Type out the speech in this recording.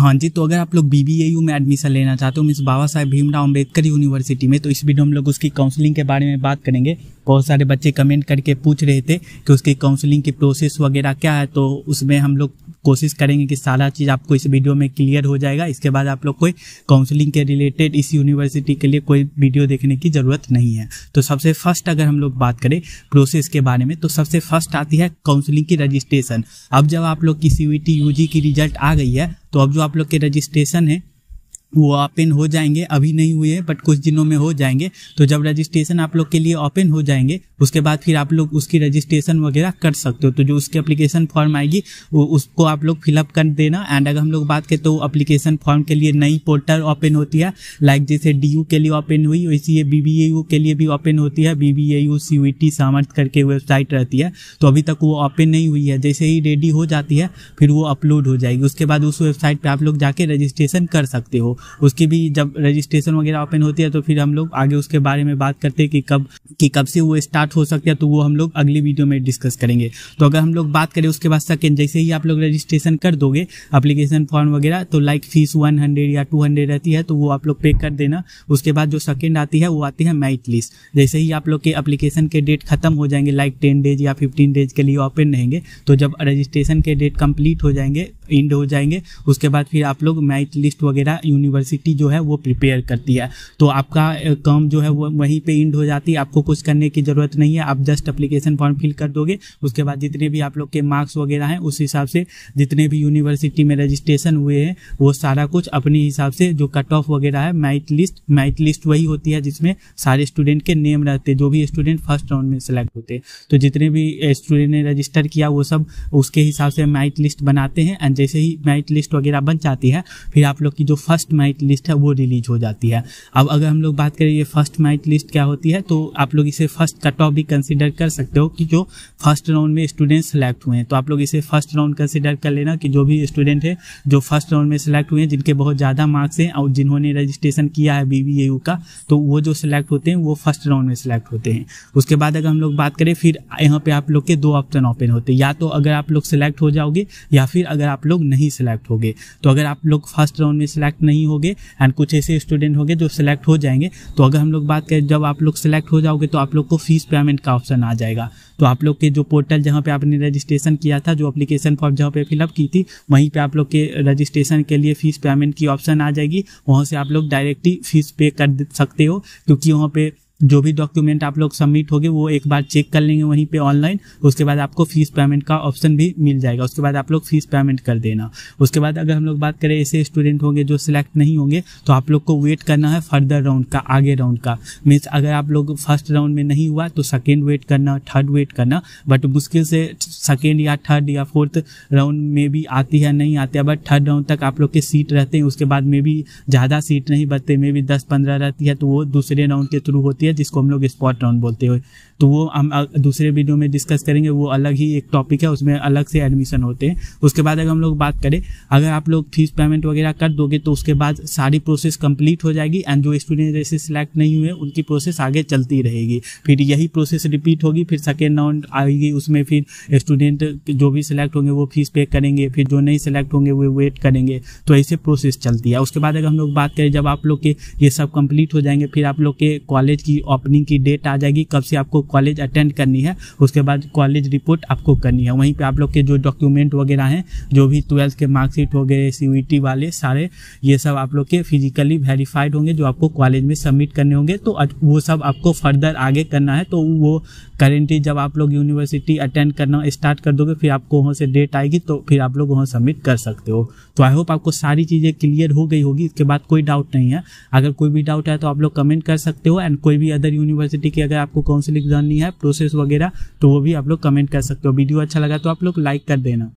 हाँ जी तो अगर आप लोग बी में एडमिशन लेना चाहते हो मिस बाबा साहेब भीमराव अम्बेडकर यूनिवर्सिटी में तो इस वीडियो में लोग उसकी काउंसलिंग के बारे में बात करेंगे बहुत सारे बच्चे कमेंट करके पूछ रहे थे कि उसकी काउंसलिंग की प्रोसेस वगैरह क्या है तो उसमें हम लोग कोशिश करेंगे कि सारा चीज़ आपको इस वीडियो में क्लियर हो जाएगा इसके बाद आप लोग कोई काउंसलिंग के रिलेटेड इस यूनिवर्सिटी के लिए कोई वीडियो देखने की ज़रूरत नहीं है तो सबसे फर्स्ट अगर हम लोग बात करें प्रोसेस के बारे में तो सबसे फर्स्ट आती है काउंसलिंग की रजिस्ट्रेशन अब जब आप लोग e की सी यू की रिजल्ट आ गई है तो अब जो आप लोग के रजिस्ट्रेशन है वो ओपन हो जाएंगे अभी नहीं हुए हैं बट कुछ दिनों में हो जाएंगे तो जब रजिस्ट्रेशन आप लोग के लिए ओपन हो जाएंगे उसके बाद फिर आप लोग उसकी रजिस्ट्रेशन वगैरह कर सकते हो तो जो उसकी अप्लीकेशन फॉर्म आएगी वो उसको आप लोग फिलअप कर देना एंड अगर हम लोग बात करें तो अप्लीकेशन फॉर्म के लिए नई पोर्टल ओपन होती है लाइक जैसे डी के लिए ओपन हुई वैसी ये बी के लिए भी ओपन होती है B B A U C T करके वेबसाइट रहती है तो अभी तक वो ओपन नहीं हुई है जैसे ही रेडी हो जाती है फिर वो अपलोड हो जाएगी उसके बाद उस वेबसाइट पर आप लोग जाके रजिस्ट्रेशन कर सकते हो उसकी भी जब रजिस्ट्रेशन वगैरह ओपन होती है तो फिर हम लोग आगे उसके बारे में बात करते हैं कि कब कि कब से वो स्टार्ट हो सकता है तो वो हम लोग अगली वीडियो में डिस्कस करेंगे तो अगर हम लोग बात करें उसके बाद सेकेंड जैसे ही आप लोग रजिस्ट्रेशन कर दोगे अप्लीकेशन फॉर्म वगैरह तो लाइक फीस वन हंड्रेड या टू हंड्रेड रहती है तो वो आप लोग पे कर देना उसके बाद जो सेकेंड आती है वो आती है मैट लिस्ट जैसे ही आप लोग के अप्लीकेशन के डेट खत्म हो जाएंगे लाइक टेन डेज या फिफ्टीन डेज के लिए ओपन रहेंगे तो जब रजिस्ट्रेशन के डेट कंप्लीट हो जाएंगे इंड हो जाएंगे उसके बाद फिर आप लोग मेरिट लिस्ट वगैरह यूनिवर्स यूनिवर्सिटी जो है वो प्रिपेयर करती है तो आपका काम जो है वो वहीं पे इंड हो जाती है आपको कुछ करने की ज़रूरत नहीं है आप जस्ट अप्लीकेशन फॉर्म फिल कर दोगे उसके बाद जितने भी आप लोग के मार्क्स वगैरह हैं उस हिसाब से जितने भी यूनिवर्सिटी में रजिस्ट्रेशन हुए हैं वो सारा कुछ अपने हिसाब से जो कट ऑफ वगैरह है मैट लिस्ट मैट लिस्ट वही होती है जिसमें सारे स्टूडेंट के नेम रहते जो भी स्टूडेंट फर्स्ट राउंड में सेलेक्ट होते तो जितने भी स्टूडेंट ने रजिस्टर किया वो सब उसके हिसाब से मैट लिस्ट बनाते हैं एंड जैसे ही मैट लिस्ट वगैरह बन जाती है फिर आप लोग की जो फर्स्ट माइट लिस्ट है वो रिलीज हो जाती है अब अगर हम लोग बात करें ये फर्स्ट माइट लिस्ट क्या होती है तो आप लोग इसे फर्स्ट कट ऑफ भी कंसिडर कर सकते हो कि जो फर्स्ट राउंड में स्टूडेंट सेलेक्ट हुए हैं तो आप लोग इसे फर्स्ट राउंड कंसिडर कर लेना कि जो भी स्टूडेंट है जो फर्स्ट राउंड में सेलेक्ट हुए हैं जिनके बहुत ज़्यादा मार्क्स हैं और जिन्होंने रजिस्ट्रेशन किया है बी का तो वो जो सिलेक्ट होते हैं वो फर्स्ट राउंड में सिलेक्ट होते हैं उसके बाद अगर हम लोग बात करें फिर यहाँ पे आप लोग के दो ऑप्शन ओपन होते हैं या तो अगर आप लोग सिलेक्ट हो जाओगे या फिर अगर आप लोग नहीं सिलेक्ट होगे तो अगर आप लोग फर्स्ट राउंड में सिलेक्ट नहीं होंगे एंड कुछ ऐसे स्टूडेंट होंगे जो सिलेक्ट हो जाएंगे तो अगर हम लोग बात करें जब आप लोग सिलेक्ट हो जाओगे तो आप लोग को फीस पेमेंट का ऑप्शन आ जाएगा तो आप लोग के जो पोर्टल जहाँ पे आपने रजिस्ट्रेशन किया था जो अप्लीकेशन फॉर्म जहाँ पे फिलअप की थी वहीं पे आप लोग के रजिस्ट्रेशन के लिए फीस पेमेंट की ऑप्शन आ जाएगी वहाँ से आप लोग डायरेक्टली फीस पे कर सकते हो क्योंकि वहाँ पे जो भी डॉक्यूमेंट आप लोग सबमिट होगे वो एक बार चेक कर लेंगे वहीं पे ऑनलाइन उसके बाद आपको फीस पेमेंट का ऑप्शन भी मिल जाएगा उसके बाद आप लोग फीस पेमेंट कर देना उसके बाद अगर हम लोग बात करें ऐसे स्टूडेंट होंगे जो सिलेक्ट नहीं होंगे तो आप लोग को वेट करना है फर्दर राउंड का आगे राउंड का मीन्स अगर आप लोग फर्स्ट राउंड में नहीं हुआ तो सेकेंड वेट करना थर्ड वेट करना बट मुश्किल से सेकेंड या थर्ड या फोर्थ राउंड में भी आती है नहीं आती है बट थर्ड राउंड तक आप लोग के सीट रहते हैं उसके बाद में भी ज़्यादा सीट नहीं बचते मे भी दस पंद्रह रहती है तो वो दूसरे राउंड के थ्रू होती है है जिसको हम लोग स्पॉट राउंड बोलते हैं तो वो हम दूसरे वीडियो में डिस्कस करेंगे वो अलग ही एक टॉपिक है उसमें अलग से एडमिशन होते हैं उसके बाद अगर हम लोग बात करें अगर आप लोग फीस पेमेंट वगैरह कर दोगे तो उसके बाद सारी प्रोसेस कंप्लीट हो जाएगी एंड जो स्टूडेंट जैसे सिलेक्ट नहीं हुए उनकी प्रोसेस आगे चलती रहेगी फिर यही प्रोसेस रिपीट होगी फिर सेकेंड राउंड आएगी उसमें फिर स्टूडेंट जो भी सिलेक्ट होंगे वो फीस पे करेंगे फिर जो नहीं सिलेक्ट होंगे वो वेट करेंगे तो ऐसे प्रोसेस चलती है उसके बाद अगर हम लोग बात करें जब आप लोग के ये सब कंप्लीट हो जाएंगे फिर आप लोग के कॉलेज की ओपनिंग की डेट आ जाएगी कब से आपको कॉलेज अटेंड करनी है उसके बाद कॉलेज रिपोर्ट आपको करनी है वहीं पे आप लोग के जो डॉक्यूमेंट वगैरह हैं जो भी ट्वेल्थ के मार्कशीट हो गए सी e वाले सारे ये सब आप लोग के फिजिकली वेरीफाइड होंगे जो आपको कॉलेज में सबमिट करने होंगे तो वो सब आपको फर्दर आगे करना है तो वो करेंटली जब आप लोग यूनिवर्सिटी अटेंड करना स्टार्ट कर दोगे फिर आपको वहाँ से डेट आएगी तो फिर आप लोग वहाँ सबमिट कर सकते हो तो आई होप आपको सारी चीज़ें क्लियर हो गई होगी इसके बाद कोई डाउट नहीं है अगर कोई भी डाउट है तो आप लोग कमेंट कर सकते हो एंड कोई भी अदर यूनिवर्सिटी की अगर आपको काउंसिलिंग जाननी है प्रोसेस वगैरह तो वो भी आप लोग कमेंट कर सकते हो वीडियो अच्छा लगा तो आप लोग लाइक कर देना